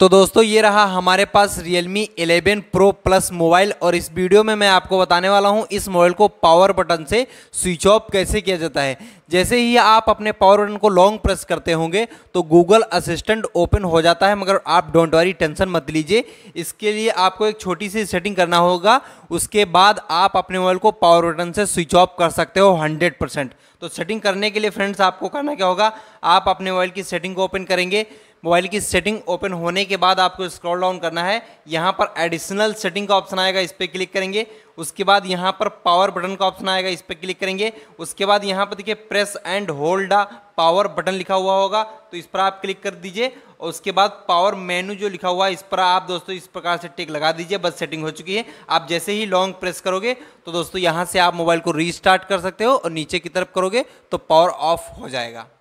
तो दोस्तों ये रहा हमारे पास Realme 11 Pro Plus मोबाइल और इस वीडियो में मैं आपको बताने वाला हूँ इस मोबाइल को पावर बटन से स्विच ऑफ कैसे किया जाता है जैसे ही आप अपने पावर बटन को लॉन्ग प्रेस करते होंगे तो गूगल असिस्टेंट ओपन हो जाता है मगर आप डोंट वरी टेंशन मत लीजिए इसके लिए आपको एक छोटी सी सेटिंग करना होगा उसके बाद आप अपने मोबाइल को पावर बटन से स्विच ऑफ कर सकते हो हंड्रेड तो सेटिंग करने के लिए फ्रेंड्स आपको करना क्या होगा आप अपने मोबाइल की सेटिंग को ओपन करेंगे मोबाइल की सेटिंग ओपन होने के बाद आपको स्क्रॉल डाउन करना है यहाँ पर एडिशनल सेटिंग का ऑप्शन आएगा इस पर क्लिक करेंगे उसके बाद यहाँ पर पावर बटन का ऑप्शन आएगा इस पर क्लिक करेंगे उसके बाद यहाँ पर देखिए press and hold the power button लिखा हुआ होगा तो इस पर आप क्लिक कर दीजिए और उसके बाद पावर मेनू जो लिखा हुआ है इस पर आप दोस्तों इस प्रकार से टिक लगा दीजिए बस सेटिंग हो चुकी है आप जैसे ही लॉन्ग प्रेस करोगे तो दोस्तों यहाँ से आप मोबाइल को रीस्टार्ट कर सकते हो और नीचे की तरफ करोगे तो पावर ऑफ हो जाएगा